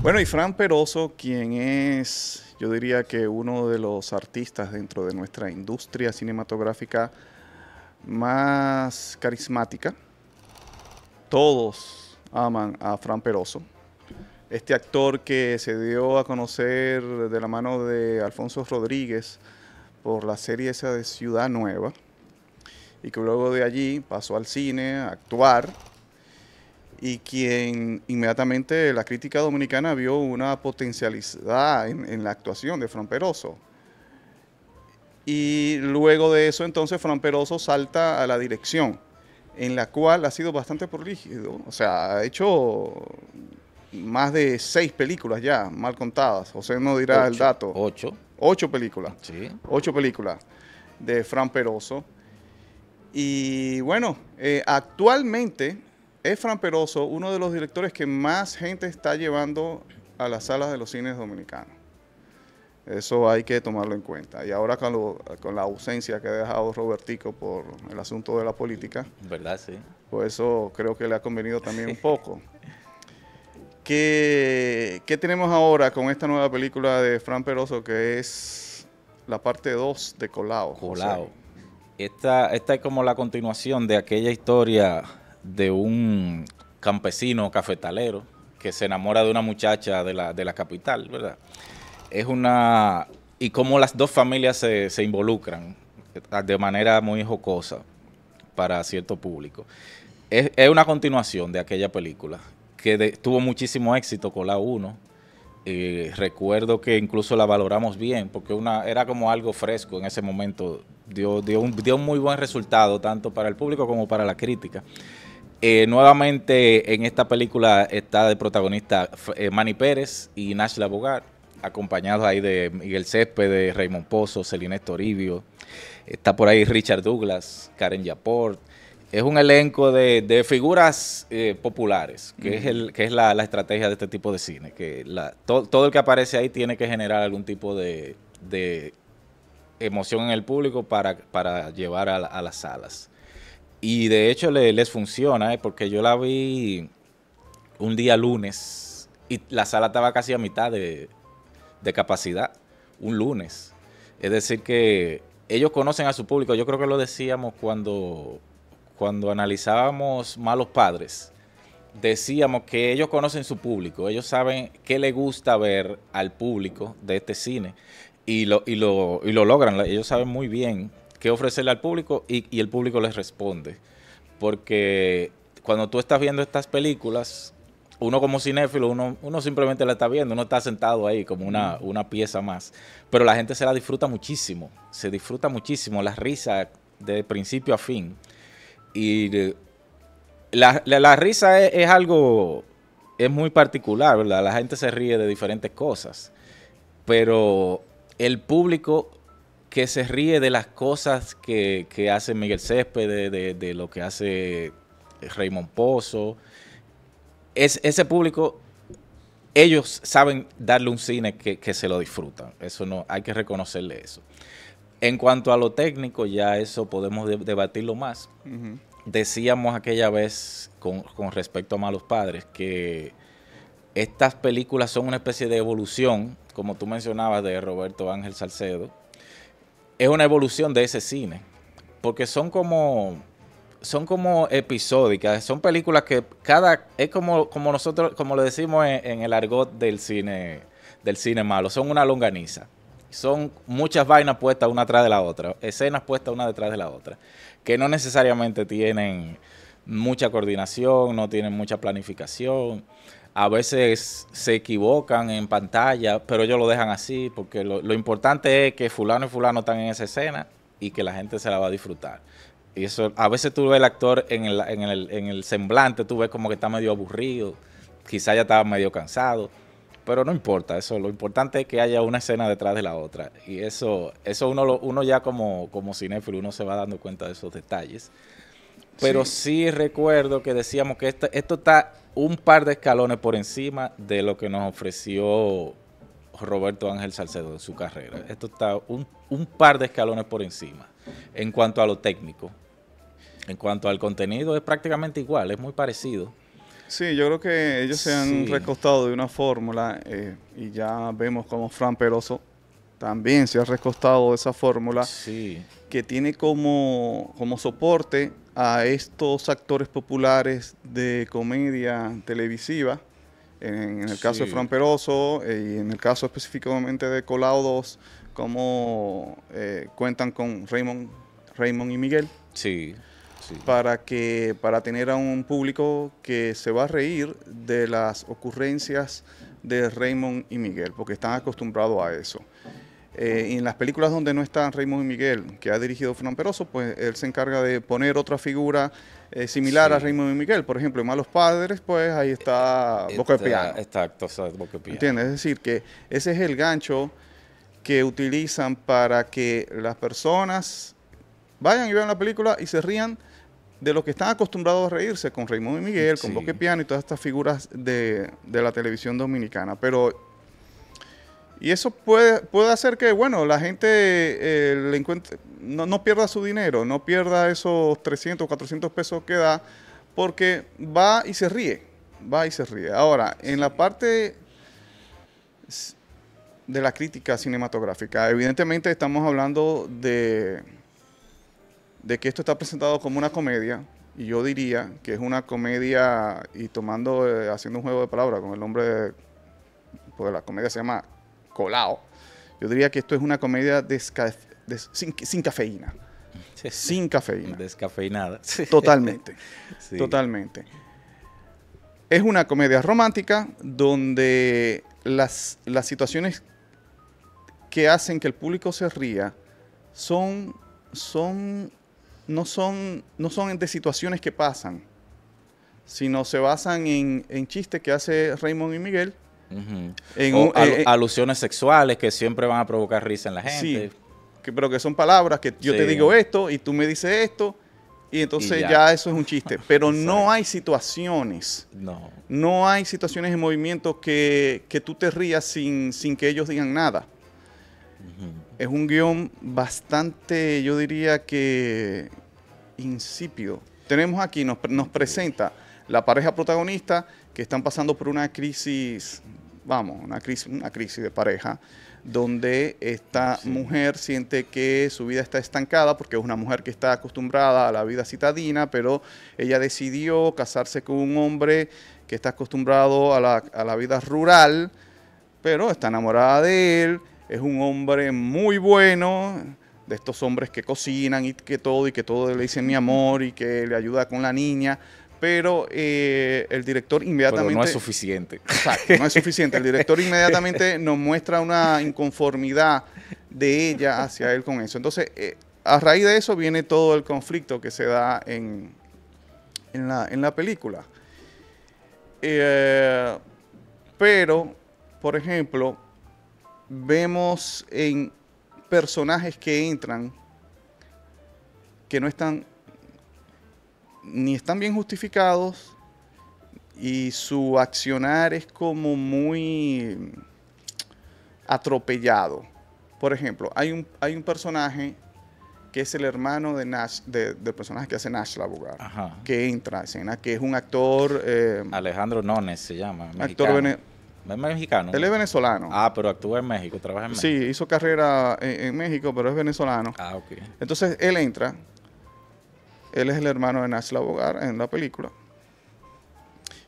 Bueno, y Fran Peroso, quien es, yo diría que uno de los artistas dentro de nuestra industria cinematográfica más carismática. Todos aman a Fran Peroso. Este actor que se dio a conocer de la mano de Alfonso Rodríguez por la serie esa de Ciudad Nueva y que luego de allí pasó al cine a actuar y quien inmediatamente la crítica dominicana vio una potencialidad en, la actuación de Fran Peroso Y luego de eso entonces Fran Peroso salta a la dirección, en la cual ha sido bastante prolígido, o sea, ha hecho más de seis películas ya, mal contadas, José no dirá el dato. Ocho. Ocho películas. Sí. Ocho películas de Fran Peroso. Y bueno, eh, actualmente es Fran Peroso uno de los directores que más gente está llevando a las salas de los cines dominicanos. Eso hay que tomarlo en cuenta. Y ahora con, la ausencia que ha dejado Robertico por el asunto de la política. ¿Verdad? Sí. Pues eso creo que le ha convenido también un poco. ¿Qué, tenemos ahora con esta nueva película de Fran Peroso que es la parte 2 de Colao? Colao. Esta, es como la continuación de aquella historia de un campesino cafetalero que se enamora de una muchacha de la, capital, ¿verdad? Es una... y cómo las dos familias se, involucran de manera muy jocosa para cierto público. Es, una continuación de aquella película que tuvo muchísimo éxito con la 1 eh, recuerdo que incluso la valoramos bien, porque una, era como algo fresco en ese momento. Dio, dio, un, dio muy buen resultado, tanto para el público como para la crítica. Eh, nuevamente en esta película está de protagonista eh, Manny Pérez y Nash Labogar acompañados ahí de Miguel Céspedes, Raymond Pozo, Celine Toribio. Está por ahí Richard Douglas, Karen Yaport, es un elenco de, figuras eh, populares, que es, la, estrategia de este tipo de cine, que todo el que aparece ahí tiene que generar algún tipo de, emoción en el público para, llevar a, las salas. Y de hecho les funciona, eh, porque yo la vi un día lunes y la sala estaba casi a mitad de capacidad, un lunes. Es decir que ellos conocen a su público, yo creo que lo decíamos cuando cuando analizábamos Malos Padres, decíamos que ellos conocen su público, ellos saben qué le gusta ver al público de este cine y lo, y lo, logran, ellos saben muy bien qué ofrecerle al público y, el público les responde. Porque cuando tú estás viendo estas películas, uno como cinéfilo, uno, uno simplemente la está viendo, uno está sentado ahí como una, pieza más. Pero la gente se la disfruta muchísimo, se disfruta muchísimo la risa de principio a fin. Y la, risa es, algo, es muy particular, ¿verdad? La gente se ríe de diferentes cosas, pero el público que se ríe de las cosas que, hace Miguel Céspedes, de, lo que hace Raymond Pozo, es, ese público, ellos saben darle un cine que, se lo disfrutan. Eso no, hay que reconocerle eso. En cuanto a lo técnico, ya eso podemos debatirlo más decíamos aquella vez con, respecto a Malos Padres que estas películas son una especie de evolución, como tú mencionabas, de Roberto Ángel Salcedo. Es una evolución de ese cine, porque son como son como episódicas, son películas que cada es como como nosotros como le decimos en, en el argot del cine del cine malo, son una longaniza. Son muchas vainas puestas una atrás de la otra, escenas puestas una detrás de la otra, que no necesariamente tienen mucha coordinación, no tienen mucha planificación. A veces se equivocan en pantalla, pero ellos lo dejan así, porque lo, importante es que fulano y fulano están en esa escena y que la gente se la va a disfrutar. Y eso, a veces tú ves el actor en el, en el, en el semblante, tú ves como que está medio aburrido, quizás ya estaba medio cansado pero no importa eso. Lo importante es que haya una escena detrás de la otra. Y eso, eso uno, uno ya como, como cinéfilo, uno se va dando cuenta de esos detalles. Pero sí, recuerdo que decíamos que esto está un par de escalones por encima de lo que nos ofreció Roberto Ángel Salcedo en su carrera. Esto está un par de escalones por encima en cuanto a lo técnico. En cuanto al contenido, es prácticamente igual, es muy parecido. Sí, yo creo que ellos se han recostado de una fórmula eh, y ya vemos como Fran Peroso también se ha recostado de esa fórmula que tiene como, como soporte a estos actores populares de comedia televisiva. En, el caso de Fran Peroso eh, y en el caso específicamente de Colados, como eh, cuentan con Raymond, Raymond y Miguel. Sí para, que, para tener a un público que se va a reír de las ocurrencias de Raymond y Miguel, porque están acostumbrados a eso. Eh, y en las películas donde no están Raymond y Miguel, que ha dirigido Fernán Peroso, pues él se encarga de poner otra figura eh, similar a Raymond y Miguel. Por ejemplo, en Malos Padres, pues ahí está Boca de Piano. Exacto, o Boca de Piano. Es decir, que ese es el gancho que utilizan para que las personas vayan y vean la película y se rían de los que están acostumbrados a reírse con Raymond y Miguel, con Boque Piano y todas estas figuras de, la televisión dominicana. Pero, y eso puede, puede hacer que, bueno, la gente eh, le no, pierda su dinero, no pierda esos 300, 400 pesos que da, porque va y se ríe, va y se ríe. Ahora, en la parte de la crítica cinematográfica, evidentemente estamos hablando de de que esto está presentado como una comedia, y yo diría que es una comedia, y tomando, eh, haciendo un juego de palabras con el nombre, de, pues la comedia se llama Colado. yo diría que esto es una comedia sin, cafeína. sin cafeína. Descafeinada. Totalmente. Totalmente. Es una comedia romántica donde las, las situaciones que hacen que el público se ría son, son no son, no son de situaciones que pasan, sino se basan en, chistes que hace Raymond y Miguel. en eh, eh, alusiones sexuales que siempre van a provocar risa en la gente. pero que son palabras que yo te digo esto y tú me dices esto. Y entonces ya. eso es un chiste. Pero no hay situaciones. No. No hay situaciones en movimiento que, tú te rías sin, sin que ellos digan nada. Es un guión bastante, yo diría que incipio. Tenemos aquí, nos, presenta la pareja protagonista que están pasando por una crisis, vamos, una crisis, una crisis de pareja, donde esta mujer siente que su vida está estancada porque es una mujer que está acostumbrada a la vida citadina, pero ella decidió casarse con un hombre que está acostumbrado a la, a la vida rural, pero está enamorada de él es un hombre muy bueno, de estos hombres que cocinan y que todo, y que todo le dicen mi amor y que le ayuda con la niña. Pero eh, el director inmediatamente... no es suficiente. Exacto, no es suficiente. El director inmediatamente nos muestra una inconformidad de ella hacia él con eso. Entonces, eh, a raíz de eso viene todo el conflicto que se da en, en, la, película. Eh, pero, por ejemplo, vemos en personajes que entran que no están ni están bien justificados y su accionar es como muy atropellado. Por ejemplo, hay un, hay un personaje que es el hermano de Nash, de, del personaje que hace Nash la abogada, que entra a escena, que es un actor... Eh, Alejandro Nones se llama. Actor ¿Es mexicano? Él es venezolano. Ah, pero actúa en México, trabaja en México. Sí, hizo carrera en, México, pero es venezolano. Ah, ok. Entonces él entra. Él es el hermano de Nacho Bogar en la película.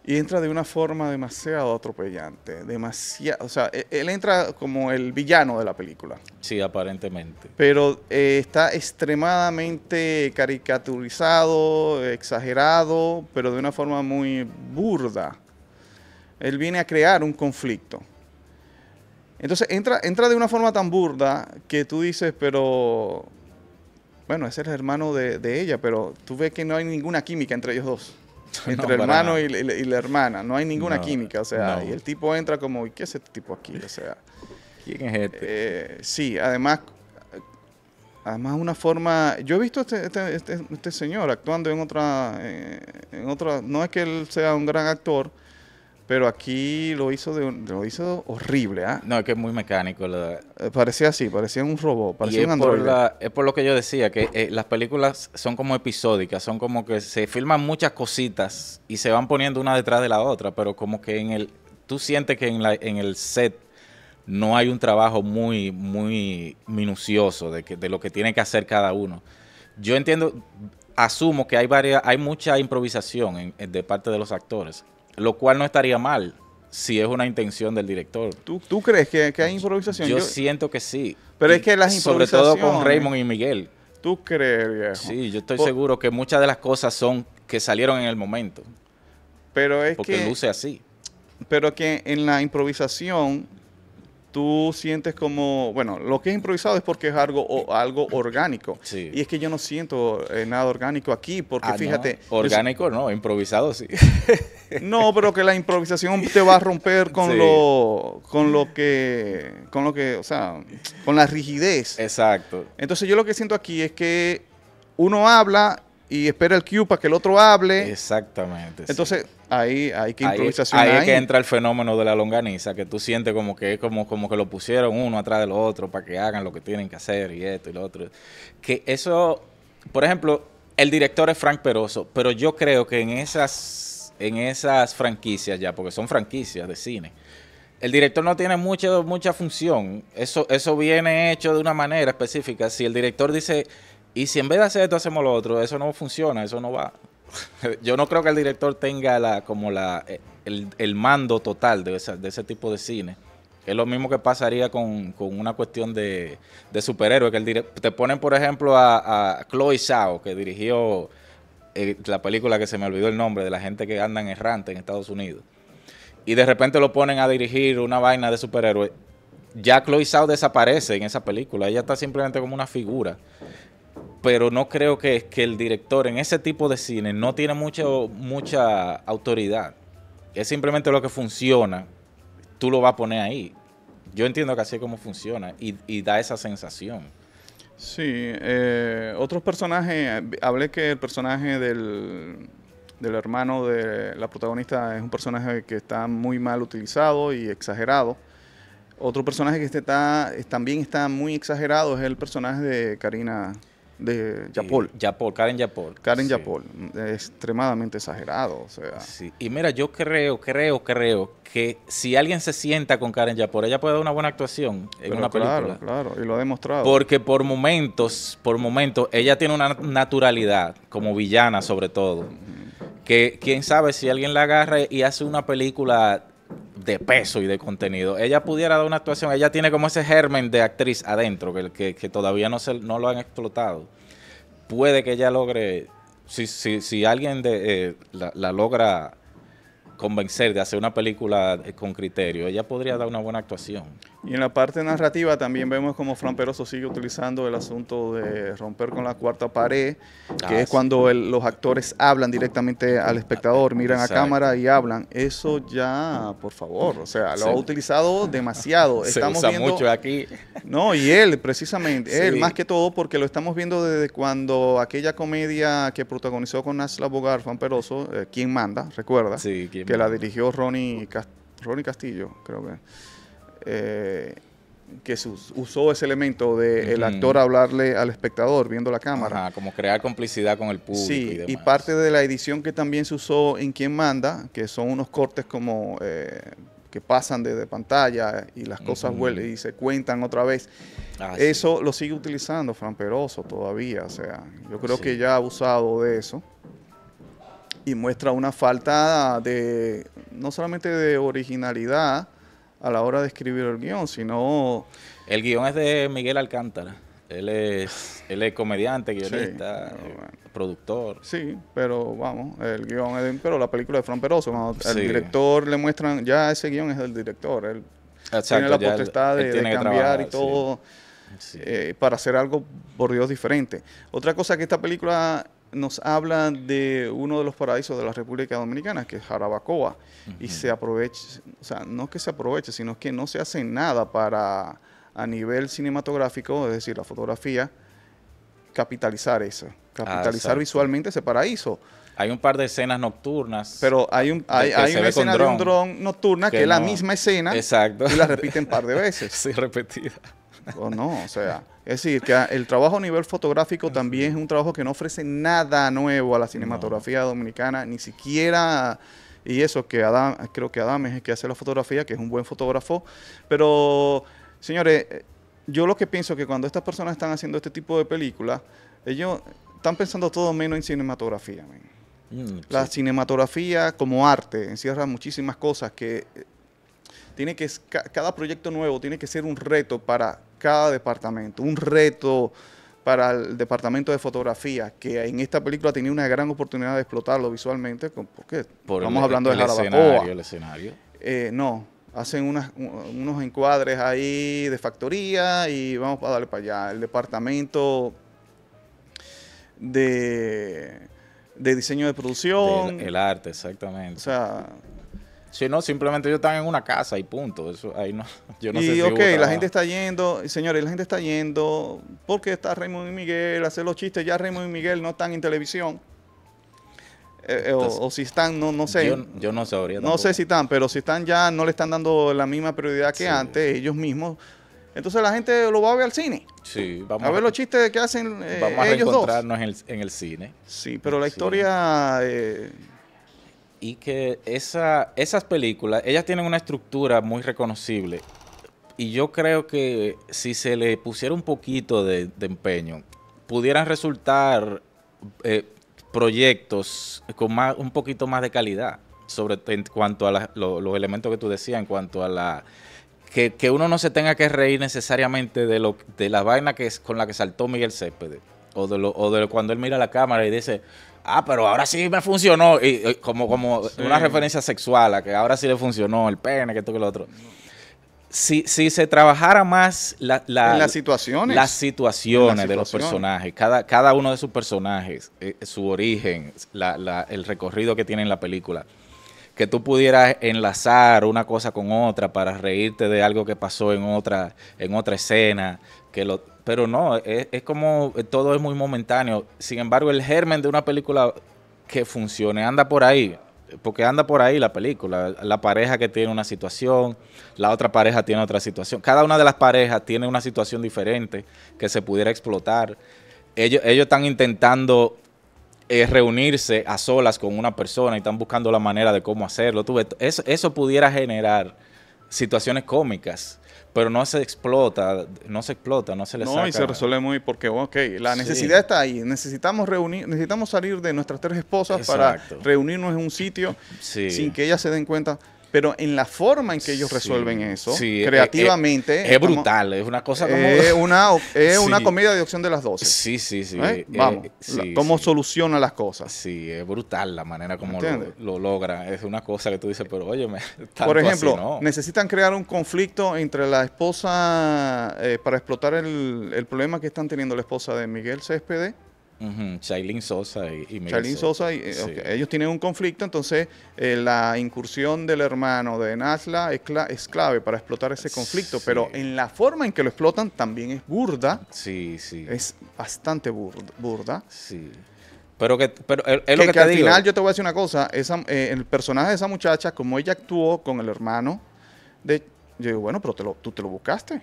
Y entra de una forma demasiado atropellante, demasiado... O sea, e, él, entra como el villano de la película. Sí, aparentemente. Pero eh, está extremadamente caricaturizado, exagerado, pero de una forma muy burda. Él viene a crear un conflicto. Entonces entra, entra de una forma tan burda que tú dices, pero bueno, es el hermano de, ella, pero tú ves que no hay ninguna química entre ellos dos. Entre el hermano y, la hermana, no hay ninguna química, o sea, y el tipo entra como, ¿y qué es este tipo aquí? O sea, ¿quién es este? Eh, sí, además, además una forma, yo he visto a este este, este, este, señor actuando en otra, eh, en otra, no es que él sea un gran actor, pero aquí lo hizo lo hizo horrible, ¿ah? No, es que es muy mecánico. Eh, parecía así, parecía un robot, parecía un androide. es por lo que yo decía, que eh, las películas son como episódicas, son como que se filman muchas cositas y se van poniendo una detrás de la otra, pero como que en el... Tú sientes que en, la, en el set no hay un trabajo muy, muy minucioso de, de lo que tiene que hacer cada uno. Yo entiendo, asumo que hay, varias, hay mucha improvisación de parte de los actores lo cual no estaría mal si es una intención del director. ¿Tú, crees que, hay improvisación? Yo, siento que sí. Pero es que las improvisaciones... Sobre todo con Raymond y Miguel. ¿Tú crees, viejo? Sí, yo estoy seguro que muchas de las cosas son que salieron en el momento. Pero es que... Porque luce así. Pero que en la improvisación tú sientes como, bueno, lo que es improvisado es porque es algo, o, algo orgánico. Y es que yo no siento eh, nada orgánico aquí, porque ah, fíjate... Orgánico no, improvisado sí. no, pero que la improvisación te va a romper con lo con lo que, con lo que, o sea, con la rigidez. Exacto. Entonces yo lo que siento aquí es que uno habla y espera el cue para que el otro hable. Exactamente. Entonces, ahí hay que improvisación. Ahí, ahí, que entra el fenómeno de la longaniza, que tú sientes como que es como, como que lo pusieron uno atrás del otro para que hagan lo que tienen que hacer y esto y lo otro. Que eso, por ejemplo, el director es Frank Peroso, pero yo creo que en esas, en esas franquicias ya, porque son franquicias de cine, el director no tiene mucha, mucha función. Eso, eso viene hecho de una manera específica. Si el director dice y si en vez de hacer esto hacemos lo otro, eso no funciona, eso no va. Yo no creo que el director tenga la, como la, eh, el, mando total de, de ese tipo de cine. Es lo mismo que pasaría con, una cuestión de, de superhéroes. Que te ponen, por ejemplo, a, a Chloe Zhao, que dirigió eh, la película que se me olvidó el nombre, de la gente que anda en errante en Estados Unidos. Y de repente lo ponen a dirigir una vaina de superhéroes. Ya Chloe Zhao desaparece en esa película. Ella está simplemente como una figura pero no creo que, que, el director en ese tipo de cine no tiene mucha mucha autoridad. Es simplemente lo que funciona, tú lo vas a poner ahí. Yo entiendo que así es como funciona y, da esa sensación. Sí, eh, otros personajes, hablé que el personaje del, hermano de la protagonista es un personaje que está muy mal utilizado y exagerado. Otro personaje que está, también está muy exagerado es el personaje de Karina de Yapol. Yapol, Karen Yapol. Karen extremadamente exagerado, o sea. y mira, yo creo, creo, creo que si alguien se sienta con Karen Yapol, ella puede dar una buena actuación en una claro, película. Claro, claro, y lo ha demostrado. Porque por momentos, por momentos, ella tiene una naturalidad, como villana sobre todo, que quién sabe si alguien la agarra y hace una película de peso y de contenido, ella pudiera dar una actuación, ella tiene como ese germen de actriz adentro, que, todavía no, se, no lo han explotado. Puede que ella logre, si, si, si alguien de, eh, la, la, logra convencer de hacer una película eh, con criterio, ella podría dar una buena actuación. Y en la parte narrativa también vemos como Fran Peroso sigue utilizando el asunto de romper con la cuarta pared, que ah, es cuando los actores hablan directamente al espectador, miran a cámara y hablan. Eso ya, por favor, o sea, lo ha utilizado demasiado. Se estamos usa mucho aquí. No, y él, precisamente, él más que todo, porque lo estamos viendo desde cuando aquella comedia que protagonizó con Nasla Bogar, Fran Peroso, eh, ¿Quién manda? Recuerda, que la dirigió Ronnie, Ronnie Castillo, creo que. Eh, que usó ese elemento de el actor hablarle al espectador viendo la cámara. como crear complicidad con el público. y, parte de la edición que también se usó en Quien Manda, que son unos cortes como eh, que pasan de, pantalla y las cosas vuelven y se cuentan otra vez. Ah, eso lo sigue utilizando Fran Peroso todavía. O sea, yo creo que ya ha abusado de eso y muestra una falta de, no solamente de originalidad, a la hora de escribir el guión, sino... El guión es de Miguel Alcántara. Él es, él comediante, guionista, eh, productor. Sí, pero vamos, el guión es de, pero la película de Fran Peroso, el director le muestran, ya ese guión es del director, él tiene la potestad de, cambiar y todo eh, para hacer algo, por Dios, diferente. Otra cosa que esta película nos habla de uno de los paraísos de la República Dominicana, que es Jarabacoa, y se aprovecha, o sea, no que se aproveche, sino que no se hace nada para, a nivel cinematográfico, es decir, la fotografía, capitalizar eso, capitalizar ah, visualmente ese paraíso. Hay un par de escenas nocturnas. Pero hay, un, hay, hay una escena de un dron nocturna que, es la misma escena exacto. y la repiten un par de veces. sí, repetida o no, o sea, es decir, que el trabajo a nivel fotográfico también es un trabajo que no ofrece nada nuevo a la cinematografía dominicana, ni siquiera y eso que Adam, creo que Adam es el que hace la fotografía, que es un buen fotógrafo, pero señores, eh, yo lo que pienso que cuando estas personas están haciendo este tipo de películas, ellos están pensando todo menos en cinematografía. Mm, la cinematografía como arte encierra muchísimas cosas que eh, tiene que cada proyecto nuevo tiene que ser un reto para cada departamento, un reto para el departamento de fotografía, que en esta película tenía una gran oportunidad de explotarlo visualmente, porque vamos estamos hablando de la escenario, el escenario. Eh, no, hacen unos encuadres ahí de factoría y vamos a darle para allá. El departamento de, de diseño de producción. el arte, exactamente. O sea, si no, simplemente ellos están en una casa y punto. Eso ahí no, yo no sé si ok, la gente está yendo, señores, la gente está yendo porque está Raymond y Miguel, hacer los chistes, ya Raymond y Miguel no están en televisión. Eh, eh, o, si están, no, sé. Yo, no sé No sé si están, pero si están ya, no le están dando la misma prioridad que antes, ellos mismos. Entonces la gente lo va a ver al cine. Sí, vamos a ver los chistes que hacen dos. Eh, vamos a ellos En el, en el, cine. Sí, pero la historia y que esa, esas películas, ellas tienen una estructura muy reconocible. Y yo creo que si se le pusiera un poquito de, empeño, pudieran resultar eh, proyectos con más, un poquito más de calidad, sobre en cuanto a los elementos que tú decías, en cuanto a la que, uno no se tenga que reír necesariamente de lo de la vaina que es con la que saltó Miguel Céspedes o de lo, o de cuando él mira la cámara y dice ah, pero ahora sí me funcionó. Y, como, como una referencia sexual, a que ahora sí le funcionó el pene, que esto, que lo otro. Si, si se trabajara más la, las situaciones, de los personajes, cada, cada uno de sus personajes, eh, su origen, el recorrido que tiene en la película, que tú pudieras enlazar una cosa con otra para reírte de algo que pasó en otra, en otra escena, que lo, pero no, es, como eh, todo es muy momentáneo. Sin embargo, el germen de una película que funcione anda por ahí, porque anda por ahí la película. La pareja que tiene una situación, la otra pareja tiene otra situación. Cada una de las parejas tiene una situación diferente que se pudiera explotar. Ellos, ellos están intentando eh, reunirse a solas con una persona y están buscando la manera de cómo hacerlo. Tú eso pudiera generar situaciones cómicas pero no se explota, no se explota, no se le No, y se resuelve muy porque, ok, la necesidad está ahí. Necesitamos reunir, necesitamos salir de nuestras tres esposas para reunirnos en un sitio sin que ellas se den cuenta pero en la forma en que ellos resuelven eso, eh, creativamente. Eh, es, brutal, es una cosa como. Eh, es una, es una comida de opción de las dos Sí, sí, sí. Vamos, cómo soluciona las cosas. Sí, es brutal la manera como lo, logra. Es una cosa que tú dices, pero oye, Por ejemplo, necesitan crear un conflicto entre la esposa para explotar el, el problema que están teniendo la esposa de Miguel Céspedes Shailin Sosa y, y Sosa. y, eh, ellos tienen un conflicto, entonces eh, la incursión del hermano de Nasla es, clave para explotar ese conflicto, pero en la forma en que lo explotan también es burda. Sí, sí. Es bastante burda. Sí. Pero que, pero es lo que, al final yo te voy a decir una cosa, esa, eh, el personaje de esa muchacha, como ella actuó con el hermano, de, yo digo, bueno, pero tú te lo buscaste.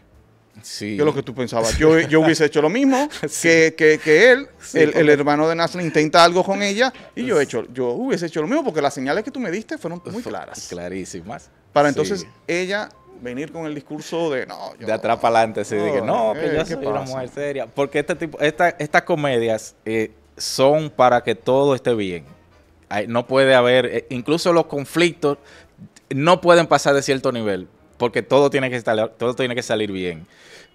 Yo lo que tú pensabas. Yo, yo hubiese hecho lo mismo que, él. el, hermano de Nasrin intenta algo con ella y yo, he hecho, yo hubiese hecho lo mismo porque las señales que tú me diste fueron muy claras. Clarísimas. Para entonces ella venir con el discurso de no. de atrás para adelante, de que no, que eh, una mujer seria. Porque este tipo, estas comedias eh, son para que todo esté bien. no puede haber, eh, incluso los conflictos no pueden pasar de cierto nivel porque todo tiene que, estar, todo tiene que salir bien.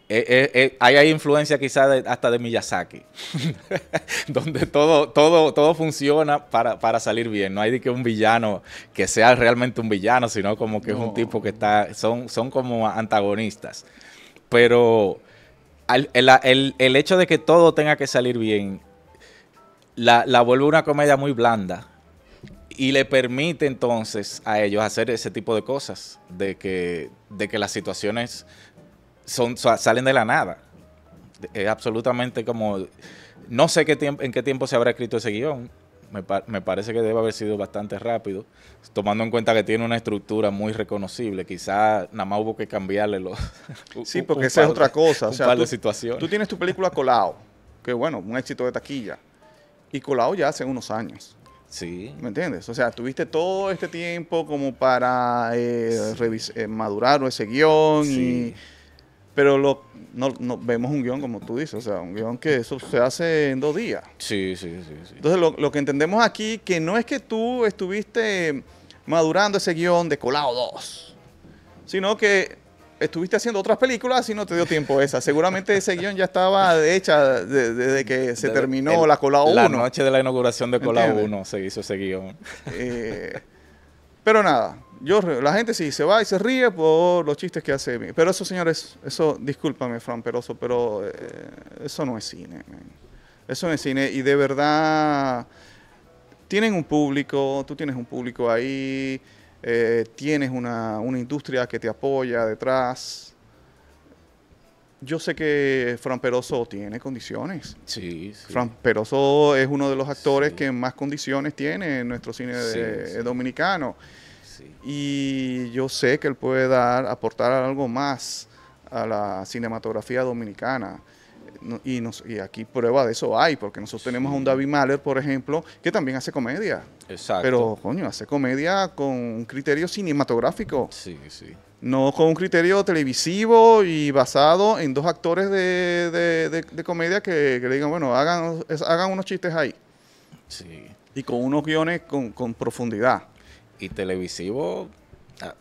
Eh, eh, eh, hay influencia quizás hasta de Miyazaki, donde todo, todo, todo funciona para, salir bien. No hay de que un villano que sea realmente un villano, sino como que es un tipo que está, son, son como antagonistas. Pero el, hecho de que todo tenga que salir bien, la, la vuelve una comedia muy blanda y le permite entonces a ellos hacer ese tipo de cosas, de que, de que las situaciones son, salen de la nada. Es absolutamente como... No sé qué tiempo, en qué tiempo se habrá escrito ese guión. Me, parece que debe haber sido bastante rápido, tomando en cuenta que tiene una estructura muy reconocible. Quizás nada más hubo que cambiarle los. sí, porque esa es otra cosa. sea, par de situaciones. Tú tienes tu película Colao, que bueno, un éxito de taquilla. Y Colao ya hace unos años. Sí. ¿Me entiendes? O sea, tuviste todo este tiempo como para eh, eh madurar ese guión y, Pero no, vemos un guión como tú dices, o sea, un guión que eso se hace en dos días. Sí, sí, sí. Entonces, lo, lo, que entendemos aquí, que no es que tú estuviste madurando ese guión de Colado 2, sino que estuviste haciendo otras películas y no te dio tiempo esa. Seguramente ese guión ya estaba hecha desde que se terminó la Cola 1. La noche de la inauguración de Cola 1 se hizo ese guión. Eh, pero nada, yo, la gente sí se va y se ríe por los chistes que hace. Pero eso, señores, eso, discúlpame, Fran Peroso, pero eh, eso no es cine. Eso no es cine y de verdad tienen un público, tú tienes un público ahí. Eh, tienes una, industria que te apoya detrás. Yo sé que Fran Peroso tiene condiciones. Sí, Fran Peroso es uno de los actores que más condiciones tiene en nuestro cine dominicano. Y yo sé que él puede dar, aportar algo más a la cinematografía dominicana. Y, y, aquí prueba de eso hay, porque nosotros tenemos a un David Mahler, por ejemplo, que también hace comedia. Exacto. Pero, coño, hace comedia con un criterio cinematográfico. Sí, sí. No con un criterio televisivo y basado en dos actores de, comedia que, le digan, bueno, hagan, hagan unos chistes ahí. Sí. Y con unos guiones con, profundidad. Y televisivo ah,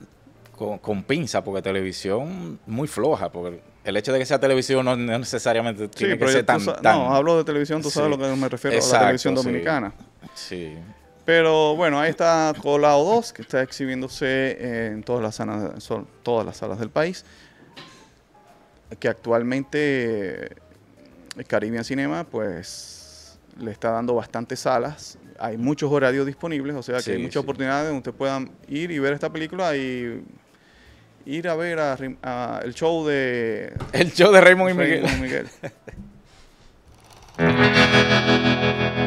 con, con pinza, porque televisión muy floja, porque el hecho de que sea televisivo no, necesariamente tiene que ser tan, No, hablo de televisión, tú sabes a lo que me refiero a la televisión dominicana. Sí. Pero bueno, ahí está Colado 2, que está exhibiéndose eh, en todas las, salas, todas las salas del país. Que actualmente el eh, Caribbean Cinema, pues le está dando bastantes salas. Hay muchos horarios disponibles, o sea que hay muchas oportunidad de donde ustedes puedan ir y ver esta película y ir a ver a, el show de... El show de Raymond, y Miguel.